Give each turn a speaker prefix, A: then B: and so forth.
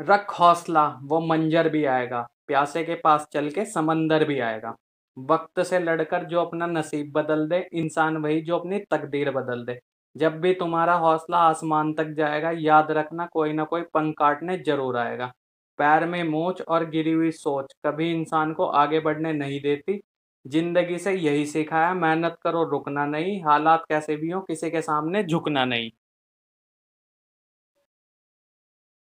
A: रख हौसला वो मंजर भी आएगा प्यासे के पास चल के समंदर भी आएगा वक्त से लड़कर जो अपना नसीब बदल दे इंसान वही जो अपनी तकदीर बदल दे जब भी तुम्हारा हौसला आसमान तक जाएगा याद रखना कोई ना कोई पंख काटने जरूर आएगा पैर में मोच और गिरी हुई सोच कभी इंसान को आगे बढ़ने नहीं देती जिंदगी से यही सिखाया मेहनत करो रुकना नहीं हालात कैसे भी हो किसी के सामने झुकना नहीं